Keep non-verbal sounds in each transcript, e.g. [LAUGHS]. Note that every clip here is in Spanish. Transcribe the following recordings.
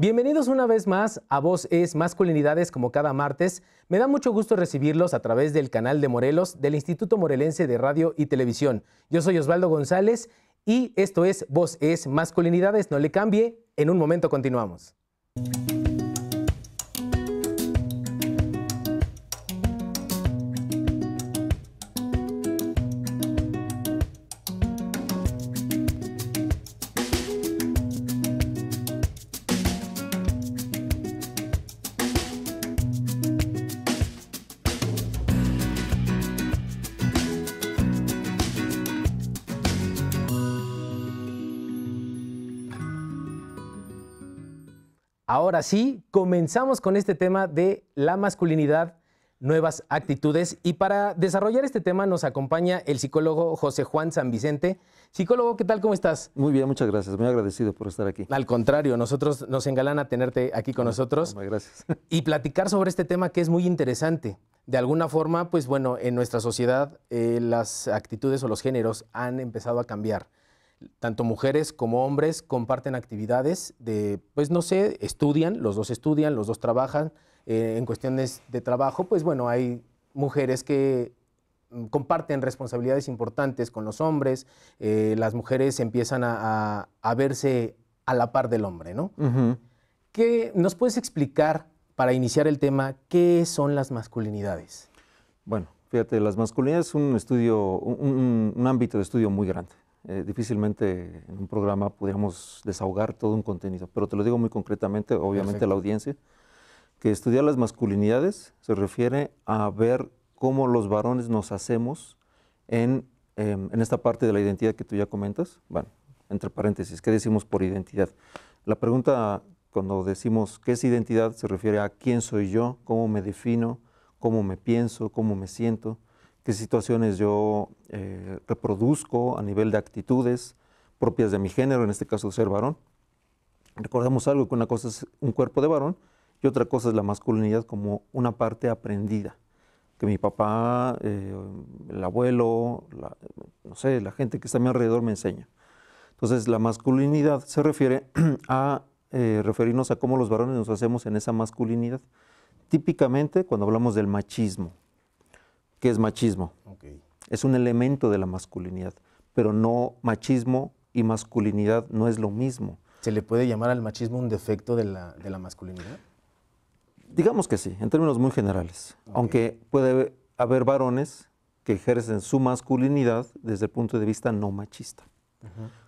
Bienvenidos una vez más a Voz es Masculinidades como cada martes. Me da mucho gusto recibirlos a través del canal de Morelos del Instituto Morelense de Radio y Televisión. Yo soy Osvaldo González y esto es Voz es Masculinidades. No le cambie, en un momento continuamos. ahora sí, comenzamos con este tema de la masculinidad, nuevas actitudes. Y para desarrollar este tema nos acompaña el psicólogo José Juan San Vicente. Psicólogo, ¿qué tal? ¿Cómo estás? Muy bien, muchas gracias. Muy agradecido por estar aquí. Al contrario, nosotros nos a tenerte aquí con ah, nosotros. gracias. Y platicar sobre este tema que es muy interesante. De alguna forma, pues bueno, en nuestra sociedad eh, las actitudes o los géneros han empezado a cambiar tanto mujeres como hombres comparten actividades de, pues no sé, estudian, los dos estudian, los dos trabajan. Eh, en cuestiones de trabajo, pues bueno, hay mujeres que mm, comparten responsabilidades importantes con los hombres, eh, las mujeres empiezan a, verse a la par del hombre, ¿no? ¿Qué nos puedes explicar para iniciar el tema, qué son las masculinidades? Bueno, fíjate, las masculinidades es un estudio, un ámbito de estudio muy grande. Eh, difícilmente en un programa pudiéramos desahogar todo un contenido, pero te lo digo muy concretamente, obviamente a la audiencia, que estudiar las masculinidades se refiere a ver cómo los varones nos hacemos en, em, en esta parte de la identidad que tú ya comentas. Bueno, entre paréntesis, ¿qué decimos por identidad? La pregunta cuando decimos qué es identidad se refiere a quién soy yo, cómo me defino, cómo me pienso, cómo me siento situaciones yo eh, reproduzco a nivel de actitudes propias de mi género, en este caso ser varón. Recordamos algo, que una cosa es un cuerpo de varón y otra cosa es la masculinidad como una parte aprendida, que mi papá, eh, el abuelo, la, no sé, la gente que está a mi alrededor me enseña. Entonces, la masculinidad se refiere [CLEARS THROAT] a eh, referirnos a cómo los varones nos hacemos en esa masculinidad. Típicamente cuando hablamos del machismo, que es machismo. Es un elemento de la masculinidad, pero no machismo y masculinidad no es lo mismo. ¿Se le puede llamar al machismo un defecto de la, masculinidad? Digamos que sí, en términos muy generales. Aunque puede haber varones que ejercen su masculinidad desde el punto de vista no machista.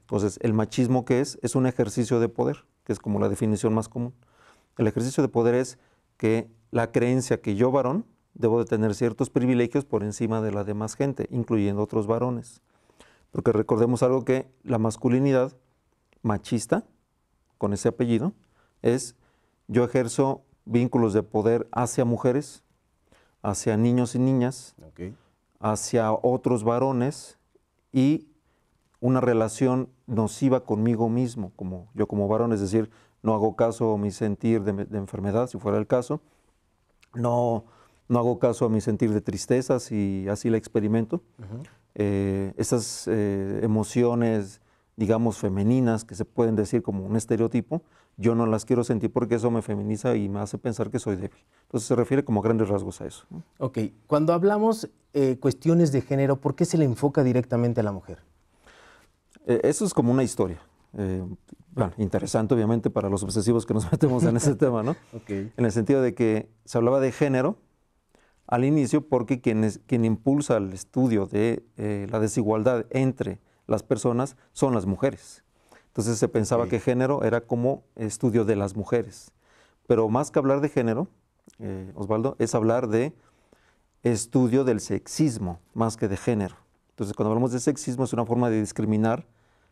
Entonces, el machismo que es es un ejercicio de poder, que es como la definición más común. El ejercicio de poder es que la creencia que yo varón debo de tener ciertos privilegios por encima de la demás gente, incluyendo otros varones. Porque recordemos algo que la masculinidad machista, con ese apellido, es yo ejerzo vínculos de poder hacia mujeres, hacia niños y niñas, hacia otros varones y una relación nociva conmigo mismo, como yo como varón, es decir, no hago caso a mi sentir de, de enfermedad, si fuera el caso, no no hago caso a mi sentir de tristezas y así la experimento. Eh, esas eh, emociones, digamos, femeninas que se pueden decir como un estereotipo, yo no las quiero sentir porque eso me feminiza y me hace pensar que soy débil. Entonces se refiere como grandes rasgos a eso. Ok, cuando hablamos eh, cuestiones de género, ¿por qué se le enfoca directamente a la mujer? eso es como una historia. interesante obviamente para los obsesivos que nos [LAUGHS] metemos en ese [LAUGHS] tema, ¿no? Okay. En el sentido de que se hablaba de género al inicio porque quien, quien impulsa el estudio de eh, la desigualdad entre las personas son las mujeres. Entonces se pensaba que género era como estudio de las mujeres. Pero más que hablar de género, eh, Osvaldo, es hablar de estudio del sexismo más que de género. Entonces cuando hablamos de sexismo es una forma de discriminar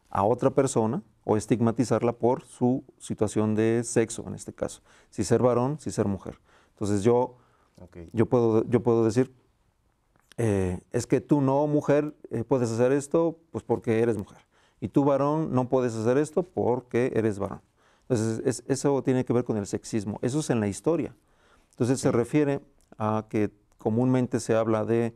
a otra persona o estigmatizarla por su situación de sexo, en este caso, si ser varón, si ser mujer. Entonces yo yo, puedo, yo puedo decir, eh, es que tú no, mujer, eh, puedes hacer esto pues porque eres mujer. Y tú, varón, no puedes hacer esto porque eres varón. Entonces, eso tiene que ver con el sexismo. Eso es en la historia. Entonces, se refiere a que comúnmente se habla de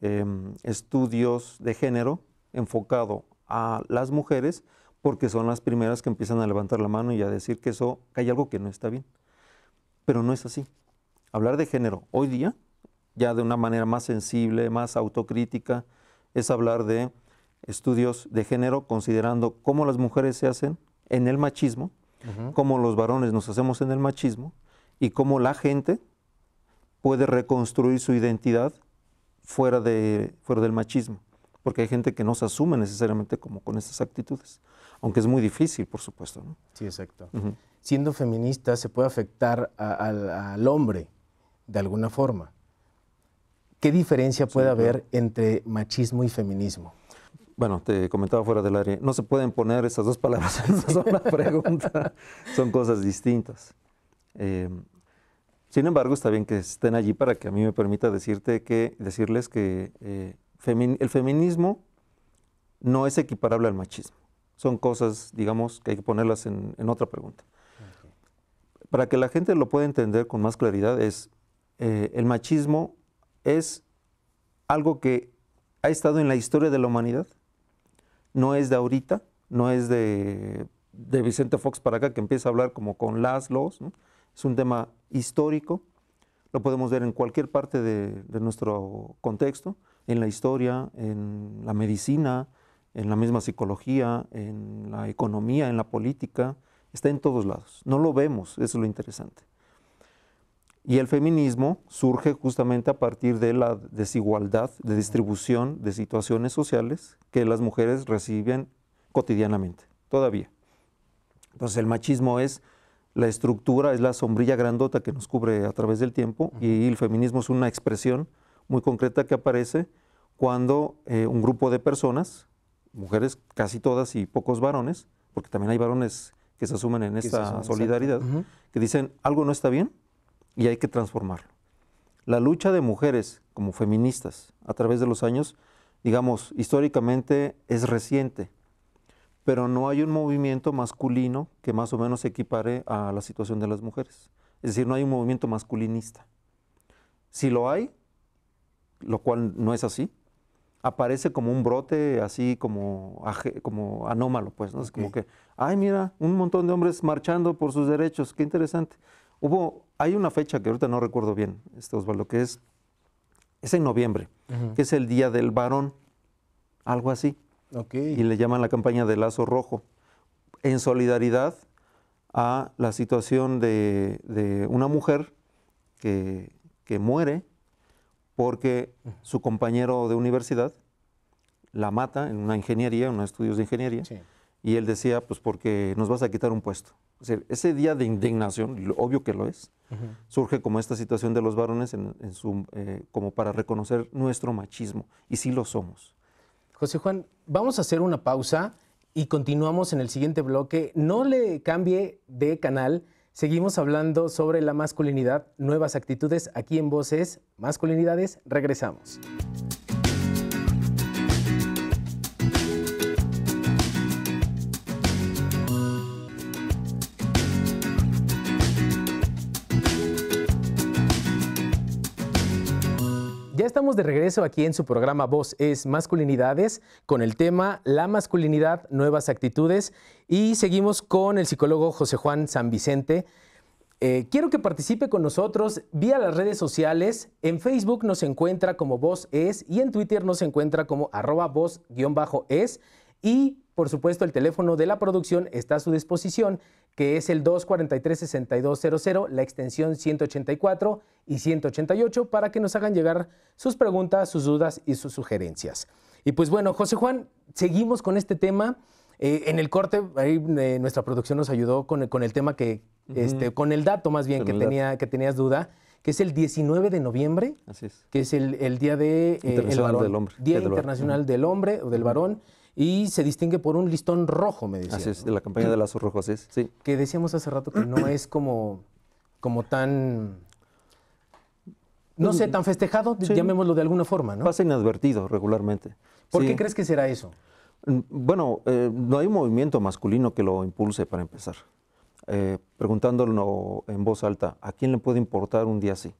em, estudios de género enfocado a las mujeres porque son las primeras que empiezan a levantar la mano y a decir que eso, que hay algo que no está bien. Pero no es así hablar de género hoy día, ya de una manera más sensible, más autocrítica, es hablar de estudios de género considerando cómo las mujeres se hacen en el machismo, cómo los varones nos hacemos en el machismo y cómo la gente puede reconstruir su identidad fuera, de, fuera del machismo, porque hay gente que no se asume necesariamente como con estas actitudes, aunque es muy difícil, por supuesto. ¿no? Sí, exacto. Siendo feminista, se puede afectar al hombre de alguna forma. ¿Qué diferencia puede haber entre machismo y feminismo? Bueno, te comentaba fuera del área, no se pueden poner esas dos palabras [LAUGHS] en una pregunta, son cosas distintas. Em, sin embargo, está bien que estén allí para que a mí me permita decirte que, decirles que eh, el feminismo no es equiparable al machismo. Son cosas, digamos, que hay que ponerlas en, otra pregunta. Para que la gente lo pueda entender con más claridad es, eh, el machismo es algo que ha estado en la historia de la humanidad, no es de ahorita, no es de, Vicente Fox para acá que empieza a hablar como con las, los, es un tema histórico, lo podemos ver en cualquier parte de, de nuestro contexto, en la historia, en la medicina, en la misma psicología, en la economía, en la política, está en todos lados. No lo vemos, eso es lo interesante. Y el feminismo surge justamente a partir de la desigualdad de distribución de situaciones sociales que las mujeres reciben cotidianamente, todavía. Entonces el machismo es la estructura, es la sombrilla grandota que nos cubre a través del tiempo y el feminismo es una expresión muy concreta que aparece cuando eh, un grupo de personas, mujeres casi todas y pocos varones, porque también hay varones que se asumen en esta solidaridad, que dicen algo no está bien, y hay que transformarlo. La lucha de mujeres como feministas a través de los años, digamos, históricamente es reciente, pero no hay un movimiento masculino que más o menos se equipare a la situación de las mujeres. Es decir, no hay un movimiento masculinista. Si lo hay, lo cual no es así, aparece como un brote así como, como anómalo, pues, ¿no? Es como que, ay, mira, un montón de hombres marchando por sus derechos, qué interesante. Hubo hay una fecha que ahorita no recuerdo bien, este Osvaldo, que es, es en noviembre, que es el Día del Varón, algo así. Y le llaman la campaña de Lazo Rojo, en solidaridad a la situación de, una mujer que, muere porque su compañero de universidad la mata en una ingeniería, en unos estudios de ingeniería, y él decía, pues porque nos vas a quitar un puesto ese día de indignación, obvio que lo es, surge como esta situación de los varones en, su, eh, como para reconocer nuestro machismo, y sí lo somos. José Juan, vamos a hacer una pausa y continuamos en el siguiente bloque. No le cambie de canal, seguimos hablando sobre la masculinidad, nuevas actitudes aquí en Voces, Masculinidades, regresamos. estamos de regreso aquí en su programa Voz es Masculinidades con el tema La masculinidad, nuevas actitudes y seguimos con el psicólogo José Juan San Vicente. Eh, quiero que participe con nosotros vía las redes sociales. En Facebook nos encuentra como Voz es y en Twitter nos encuentra como arroba voz-es y por supuesto el teléfono de la producción está a su disposición que es el 243-6200, la extensión 184 y 188, para que nos hagan llegar sus preguntas, sus dudas y sus sugerencias. Y pues bueno, José Juan, seguimos con este tema. Eh, en el corte, ahí, eh, nuestra producción nos ayudó con, el tema que, este, con el dato más bien que, tenía, que tenías duda, que es el 19 de noviembre, que es el, Día de, eh, Internacional Día Internacional del Hombre o del Varón y se distingue por un listón rojo, me decía. Así es, de la campaña de lazos rojos, es, sí. Que decíamos hace rato que no es como, como tan no sé, tan festejado, llamémoslo de alguna forma, ¿no? Pasa inadvertido regularmente. ¿Por qué crees que será eso? Mm, bueno, eh, no hay un movimiento masculino que lo impulse para empezar. Eh, preguntándolo en voz alta, ¿a quién le puede importar un día así?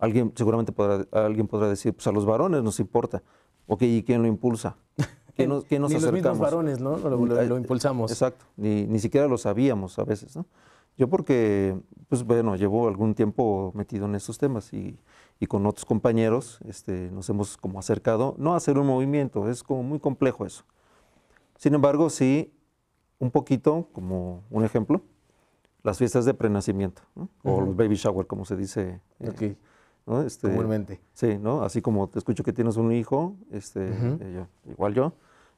Alguien seguramente podrá, alguien podrá decir, pues a los varones nos importa. Ok, ¿y quién lo impulsa? [LAUGHS] que nos, varones, ¿no? Lo, impulsamos. Exacto, ni, ni, siquiera lo sabíamos a veces, ¿no? Yo porque, pues bueno, llevo algún tiempo metido en esos temas y, y con otros compañeros este, nos hemos como acercado, no a hacer un movimiento, es como muy complejo eso. Sin embargo, sí, un poquito, como un ejemplo, las fiestas de prenacimiento, ¿no? o los baby shower, como se dice. Eh, aquí. Este, Comúnmente. Sí, ¿no? Así como te escucho que tienes un hijo, este, eh, igual yo,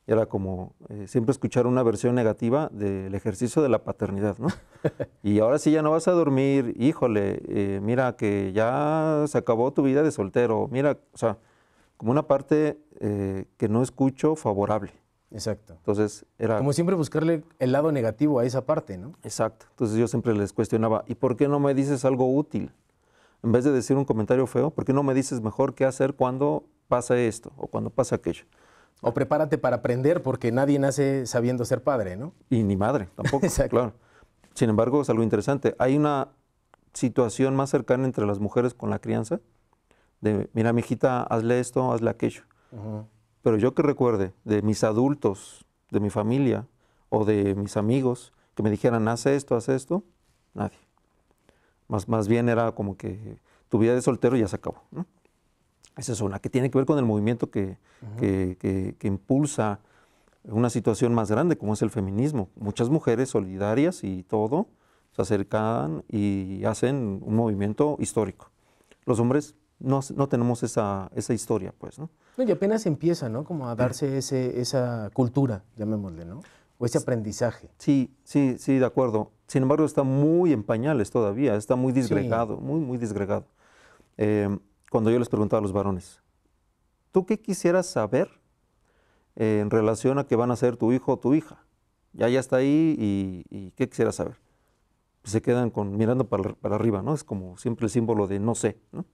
era como eh, siempre escuchar una versión negativa del ejercicio de la paternidad, ¿no? [LAUGHS] y ahora sí ya no vas a dormir, híjole, eh, mira que ya se acabó tu vida de soltero, mira, o sea, como una parte eh, que no escucho favorable. Exacto. Entonces era... Como siempre buscarle el lado negativo a esa parte, ¿no? Exacto. Entonces yo siempre les cuestionaba, ¿y por qué no me dices algo útil? En vez de decir un comentario feo, ¿por qué no me dices mejor qué hacer cuando pasa esto o cuando pasa aquello? O prepárate para aprender porque nadie nace sabiendo ser padre, ¿no? Y ni madre tampoco, [LAUGHS] claro. Sin embargo, es algo interesante. Hay una situación más cercana entre las mujeres con la crianza, de, mira, mi hijita, hazle esto, hazle aquello. Pero yo que recuerde de mis adultos, de mi familia o de mis amigos, que me dijeran, haz esto, haz esto, nadie. Más, más bien era como que tu vida de soltero ya se acabó. ¿no? Esa es una que tiene que ver con el movimiento que, que, impulsa una situación más grande como es el feminismo. Muchas mujeres solidarias y todo se acercan y hacen un movimiento histórico. Los hombres no, tenemos esa, esa, historia, pues, ¿no? Y apenas empieza, ¿no? Como a darse ese, esa cultura, llamémosle, ¿no? O ese aprendizaje. Sí, sí, sí, de acuerdo. Sin embargo, está muy en pañales todavía, está muy disgregado, muy, muy disgregado. Eh, cuando yo les preguntaba a los varones, ¿tú qué quisieras saber en relación a que van a ser tu hijo o tu hija? Ya, ya está ahí y, ¿qué quisieras saber? Pues se quedan con, mirando para, arriba, ¿no? Es como siempre el símbolo de no sé, ¿no?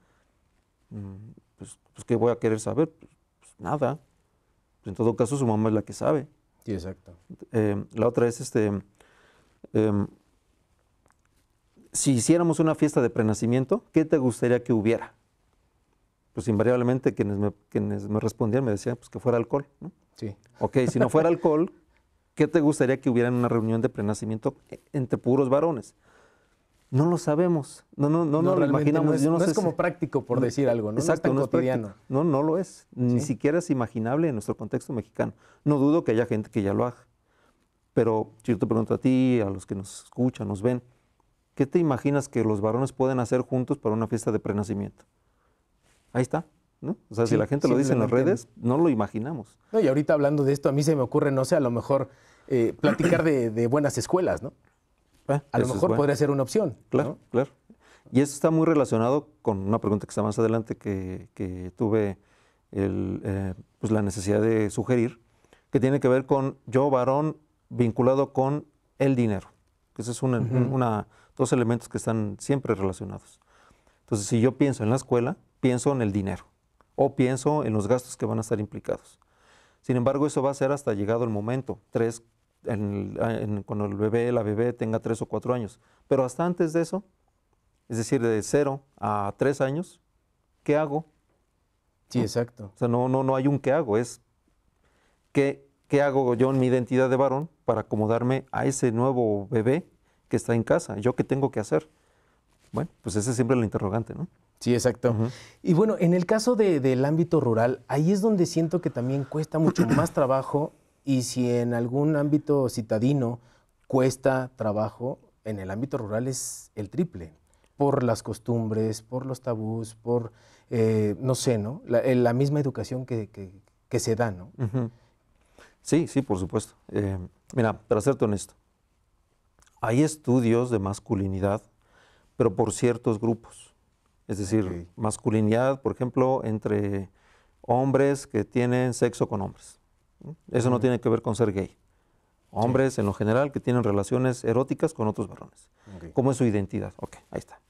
Mm, pues, pues, ¿qué voy a querer saber? Pues, nada. Pues, en todo caso, su mamá es la que sabe. Sí, exacto. Em, la otra es, este, em, si hiciéramos una fiesta de prenacimiento, ¿qué te gustaría que hubiera? pues invariablemente quienes me, respondían me decían pues, que fuera alcohol. Sí. Ok, si no fuera alcohol, ¿qué te gustaría que hubiera una reunión de prenacimiento entre puros varones? No lo sabemos, no, no, no, no, lo imaginamos. No es, no como práctico por decir algo, ¿no? es cotidiano. no, no lo es, ni siquiera es imaginable en nuestro contexto mexicano. No dudo que haya gente que ya lo haga. Pero si yo te pregunto a ti, a los que nos escuchan, nos ven, ¿qué te imaginas que los varones pueden hacer juntos para una fiesta de prenacimiento? Ahí está. ¿No? O sea, si la gente lo dice en las redes, no lo imaginamos. No, y ahorita hablando de esto, a mí se me ocurre, no sé, a lo mejor eh, [CLEARS THROAT] platicar de, buenas escuelas, ¿no? Ah, a lo mejor podría ser una opción. Claro, claro. Y eso está muy relacionado con una pregunta que está más adelante que, tuve eh, pues la necesidad de sugerir, que tiene que ver con yo varón vinculado con el dinero. Ese es son una, dos elementos que están siempre relacionados. Entonces, si yo pienso en la escuela, pienso en el dinero o pienso en los gastos que van a estar implicados. Sin embargo, eso va a ser hasta llegado el momento, tres, cuando el bebé, la bebé tenga tres o cuatro años. Pero hasta antes de eso, es decir, de cero a tres años, ¿qué hago? Sí, exacto. O sea, no, no, no hay un qué hago, es qué, qué hago yo en mi identidad de varón para acomodarme a ese nuevo bebé que está en casa, yo qué tengo que hacer. Bueno, pues ese es siempre el interrogante, ¿no? Sí, exacto. Y bueno, en el caso de, del ámbito rural, ahí es donde siento que también cuesta mucho más [CLEARS THROAT] trabajo y si en algún ámbito citadino cuesta trabajo, en el ámbito rural es el triple, por las costumbres, por los tabús, por, eh, no sé, ¿no? La, eh, la misma educación que, que, se da, ¿no? Sí, sí, por supuesto. Eh, mira, para serte honesto, hay estudios de masculinidad, pero por ciertos grupos. Es decir, masculinidad, por ejemplo, entre hombres que tienen sexo con hombres. Eso no tiene que ver con ser gay. Hombres en lo general que tienen relaciones eróticas con otros varones. ¿Cómo es su identidad? Ok, ahí está.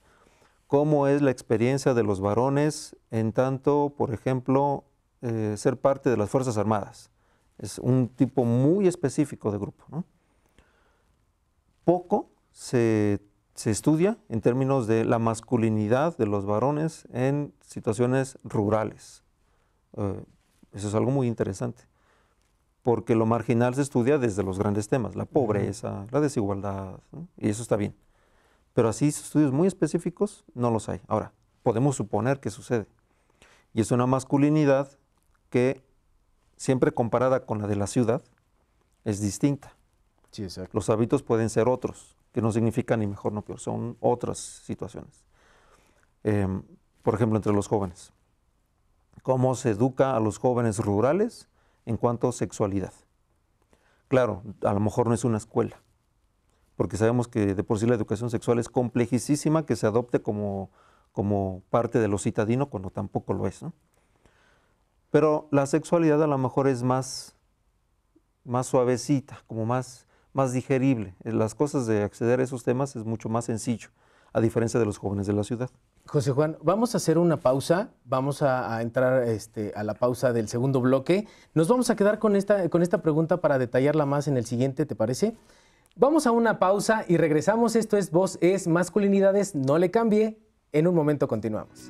¿Cómo es la experiencia de los varones en tanto, por ejemplo, eh, ser parte de las Fuerzas Armadas? Es un tipo muy específico de grupo. Poco se se estudia en términos de la masculinidad de los varones en situaciones rurales. Eh, eso es algo muy interesante, porque lo marginal se estudia desde los grandes temas, la pobreza, la desigualdad, y eso está bien. Pero así estudios muy específicos no los hay. Ahora, podemos suponer que sucede. Y es una masculinidad que, siempre comparada con la de la ciudad, es distinta. Sí, exacto. Los hábitos pueden ser otros que no significa ni mejor ni peor, son otras situaciones. Em, por ejemplo, entre los jóvenes. ¿Cómo se educa a los jóvenes rurales en cuanto a sexualidad? Claro, a lo mejor no es una escuela, porque sabemos que de por sí la educación sexual es complejísima que se adopte como, como parte de lo citadino cuando tampoco lo es. Pero la sexualidad a lo mejor es más, más suavecita, como más más digerible. Eh, las cosas de acceder a esos temas es mucho más sencillo, a diferencia de los jóvenes de la ciudad. José Juan, vamos a hacer una pausa, vamos a, entrar este, a la pausa del segundo bloque. Nos vamos a quedar con esta, con esta pregunta para detallarla más en el siguiente, ¿te parece? Vamos a una pausa y regresamos. Esto es Voz es Masculinidades, no le cambie. En un momento continuamos.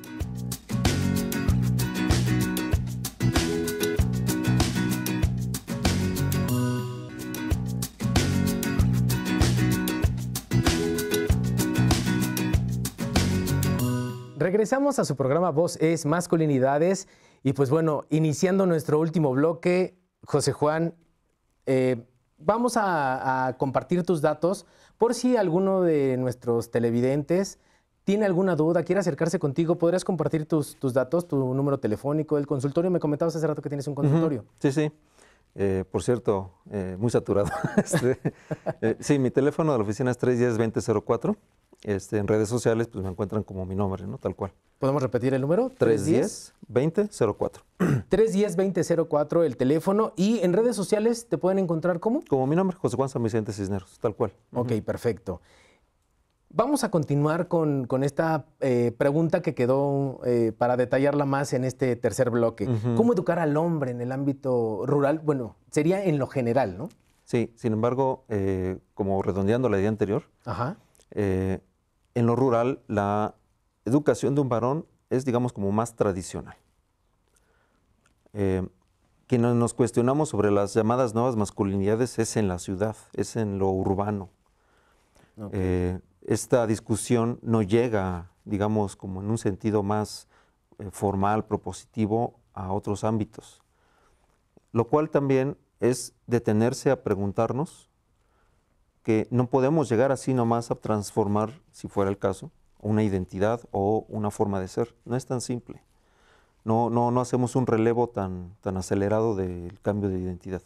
Regresamos a su programa Voz es Masculinidades y pues bueno, iniciando nuestro último bloque, José Juan, eh, vamos a, compartir tus datos por si alguno de nuestros televidentes tiene alguna duda, quiere acercarse contigo, podrías compartir tus, datos, tu número telefónico, el consultorio. Me comentabas hace rato que tienes un consultorio. Sí, sí. Eh, por cierto, eh, muy saturado. [LAUGHS] Este, sí, mi teléfono de la oficina es 310-2004. Este, en redes sociales pues me encuentran como mi nombre, ¿no? Tal cual. ¿Podemos repetir el número? 310-2004. 310-2004 [CLEARS THROAT] el teléfono. Y en redes sociales te pueden encontrar como? Como mi nombre, José Juan San Vicente Cisneros, tal cual. Ok, perfecto. Vamos a continuar con, esta eh, pregunta que quedó eh, para detallarla más en este tercer bloque. ¿Cómo educar al hombre en el ámbito rural? Bueno, sería en lo general, ¿no? Sí, sin embargo, eh, como redondeando la idea anterior, Ajá en lo rural la educación de un varón es, digamos, como más tradicional. Eh, quienes nos cuestionamos sobre las llamadas nuevas masculinidades es en la ciudad, es en lo urbano. Eh, esta discusión no llega, digamos, como en un sentido más eh, formal, propositivo, a otros ámbitos. Lo cual también es detenerse a preguntarnos que no podemos llegar así nomás a transformar, si fuera el caso, una identidad o una forma de ser. No es tan simple. No, no, no hacemos un relevo tan, tan acelerado del cambio de identidad.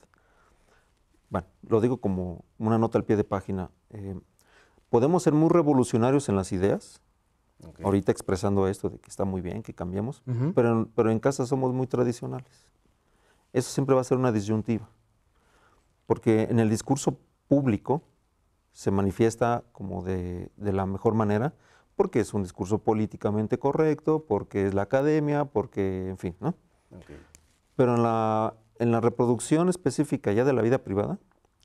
Bueno, lo digo como una nota al pie de página. Eh, podemos ser muy revolucionarios en las ideas, ahorita expresando esto de que está muy bien, que cambiemos, pero, pero en casa somos muy tradicionales. Eso siempre va a ser una disyuntiva, porque en el discurso público se manifiesta como de, de la mejor manera, porque es un discurso políticamente correcto, porque es la academia, porque, en fin, ¿no? Pero en la, en la reproducción específica ya de la vida privada,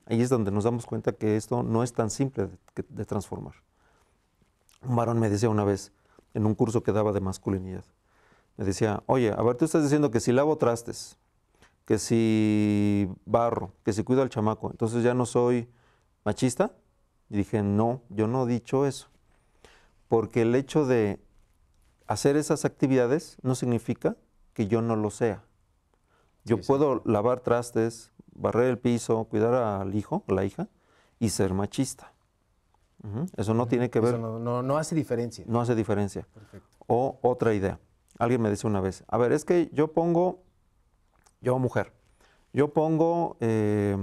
ahí es donde nos damos cuenta que esto no es tan simple de, de transformar. Un varón me decía una vez, en un curso que daba de masculinidad, me decía, oye, a ver, tú estás diciendo que si lavo trastes, que si barro, que si cuido al chamaco, entonces ya no soy machista. Y dije, no, yo no he dicho eso. Porque el hecho de hacer esas actividades no significa que yo no lo sea. Yo puedo lavar trastes, barrer el piso, cuidar al hijo, la hija, y ser machista. Eso no tiene que ver. Eso no, hace diferencia. No hace diferencia. Perfecto. O otra idea. Alguien me dice una vez, a ver, es que yo pongo, yo mujer, yo pongo eh,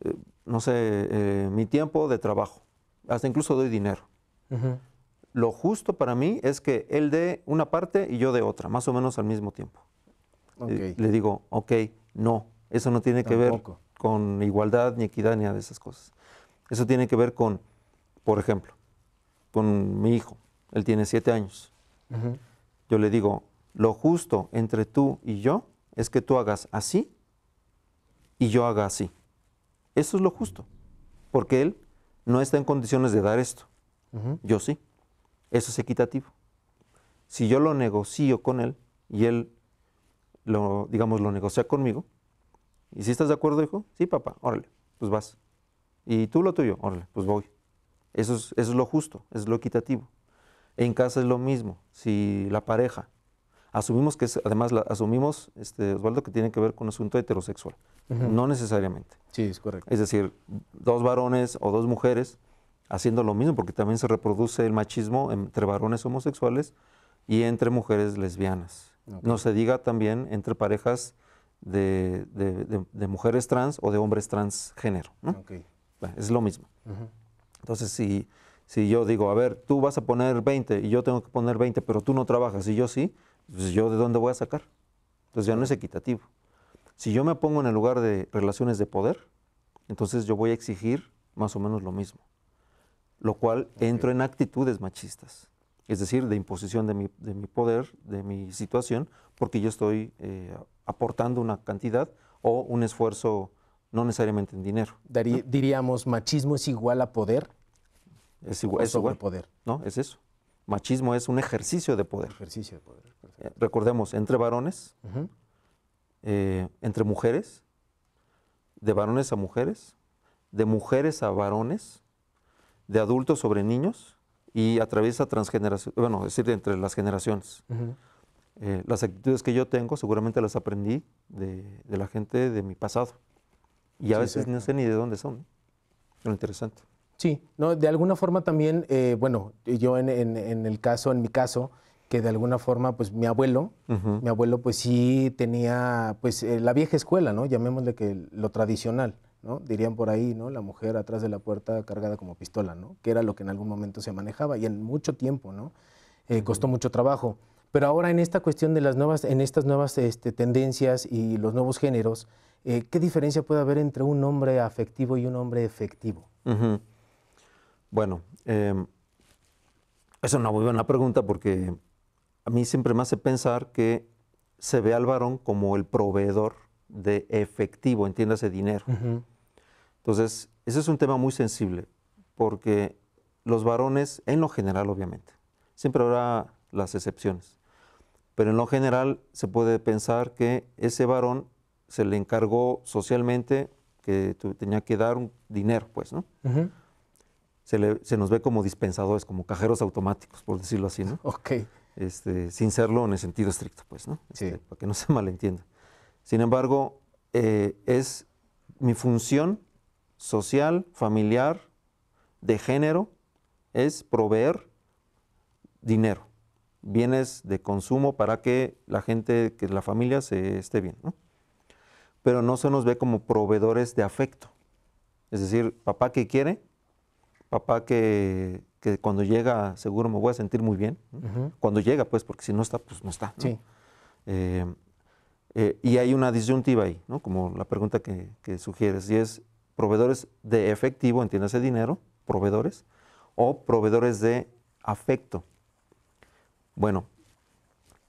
eh, no sé, eh, mi tiempo de trabajo, hasta incluso doy dinero. Lo justo para mí es que él dé una parte y yo de otra, más o menos al mismo tiempo. Le digo, ok, no, eso no tiene que ver con igualdad, ni equidad, ni nada de esas cosas. Eso tiene que ver con, por ejemplo, con mi hijo. Él tiene siete años. Yo le digo, lo justo entre tú y yo es que tú hagas así y yo haga así. Eso es lo justo, porque él no está en condiciones de dar esto. Yo sí. Eso es equitativo. Si yo lo negocio con él y él, lo, digamos, lo negocia conmigo, ¿y si estás de acuerdo, hijo? Sí, papá, órale, pues vas. ¿Y tú lo tuyo? Órale, pues voy. Eso es, eso es lo justo, es lo equitativo. En casa es lo mismo. Si la pareja asumimos que es, además asumimos este Osvaldo que tiene que ver con asunto heterosexual no necesariamente sí es correcto es decir dos varones o dos mujeres haciendo lo mismo porque también se reproduce el machismo entre varones homosexuales y entre mujeres lesbianas no se diga también entre parejas de, mujeres trans o de hombres transgénero ¿no? es lo mismo entonces si si yo digo, a ver, tú vas a poner 20 y yo tengo que poner 20, pero tú no trabajas y yo sí, pues, yo de dónde voy a sacar. Entonces ya no es equitativo. Si yo me pongo en el lugar de relaciones de poder, entonces yo voy a exigir más o menos lo mismo, lo cual entro en actitudes machistas, es decir, de imposición de mi, poder, de mi situación, porque yo estoy eh, aportando una cantidad o un esfuerzo no necesariamente en dinero. Diríamos, machismo es igual a poder. Es igual, es poder. No, es eso. Machismo es un ejercicio de poder. Ejercicio de poder. Eh, recordemos, entre varones, eh, entre mujeres, de varones a mujeres, de mujeres a varones, de adultos sobre niños y a transgeneración, bueno, decir, entre las generaciones. Eh, las actitudes que yo tengo seguramente las aprendí de, la gente de mi pasado y a veces no sé ni de dónde son. Lo interesante. Sí, no, de alguna forma también, eh, bueno, yo en, el caso, en mi caso, que de alguna forma, pues mi abuelo, mi abuelo pues sí tenía, pues eh, la vieja escuela, ¿no? Llamémosle que lo tradicional, ¿no? Dirían por ahí, ¿no? La mujer atrás de la puerta cargada como pistola, ¿no? Que era lo que en algún momento se manejaba y en mucho tiempo, ¿no? Eh, costó mucho trabajo. Pero ahora en esta cuestión de las nuevas, en estas nuevas este, tendencias y los nuevos géneros, ¿qué diferencia puede haber entre un hombre afectivo y un hombre efectivo? Bueno, eh, es una muy buena pregunta porque a mí siempre me hace pensar que se ve al varón como el proveedor de efectivo, entiéndase dinero. Entonces, ese es un tema muy sensible porque los varones, en lo general obviamente, siempre habrá las excepciones, pero en lo general se puede pensar que ese varón se le encargó socialmente que tenía que dar un dinero, pues, ¿no? se, nos ve como dispensadores, como cajeros automáticos, por decirlo así, ¿no? Ok. Este, sin serlo en el sentido estricto, pues, ¿no? sí. Este, para que no [LAUGHS] se malentienda. Sin embargo, eh, es mi función social, familiar, de género, es proveer dinero, bienes de consumo para que la gente, que la familia se esté bien, ¿no? Pero no se nos ve como proveedores de afecto. Es decir, papá ¿Qué quiere, papá que, cuando llega seguro me voy a sentir muy bien. Cuando llega, pues, porque si no está, pues no está. Sí. Eh, eh, y hay una disyuntiva ahí, ¿no? como la pregunta que, que sugieres, y es proveedores de efectivo, entiéndase dinero, proveedores, o proveedores de afecto. Bueno,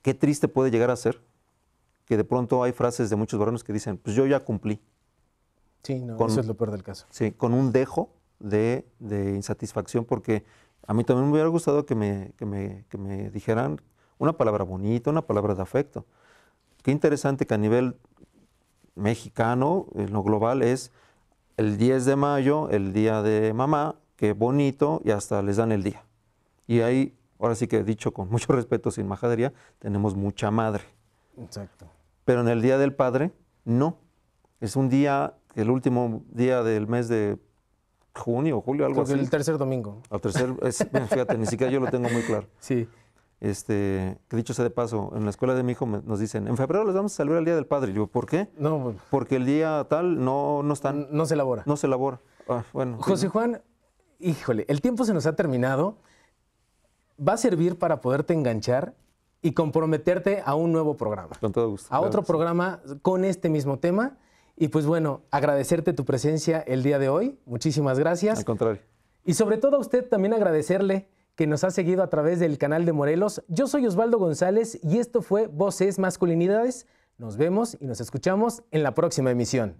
qué triste puede llegar a ser que de pronto hay frases de muchos varones que dicen, pues yo ya cumplí. Sí, no, eso es lo peor del caso. Sí, con un dejo de, insatisfacción porque a mí también me hubiera gustado que me, me, que me dijeran una palabra bonita, una palabra de afecto. Qué interesante que a nivel mexicano, en lo global, es el 10 de mayo, el día de mamá, qué bonito, y hasta les dan el día. Y ahí, ahora sí que he dicho con [LAUGHS] mucho respeto, sin majadería, tenemos mucha madre. Exacto. Pero en el día del padre, no. Es un día, el último día del mes de junio, julio, algo así. el tercer domingo. El tercer, fíjate, ni siquiera yo lo tengo muy claro. [LAUGHS] Sí. Este, que dicho sea de paso, en la escuela de mi hijo nos dicen, en febrero les vamos a celebrar el Día del Padre. yo, ¿por qué? No. Pues. Porque el día tal no, no están. No se elabora. No se elabora. Ah, bueno. Pues José Juan, híjole, el tiempo se nos ha terminado. Va a servir para poderte enganchar y comprometerte a un nuevo programa. Con todo gusto. A otro programa con este mismo tema y pues bueno, agradecerte tu presencia el día de hoy. Muchísimas gracias. Al contrario. Y sobre todo a usted también agradecerle que nos ha seguido a través del canal de Morelos. Yo soy Osvaldo González y esto fue Voces Masculinidades. Nos vemos y nos escuchamos en la próxima emisión.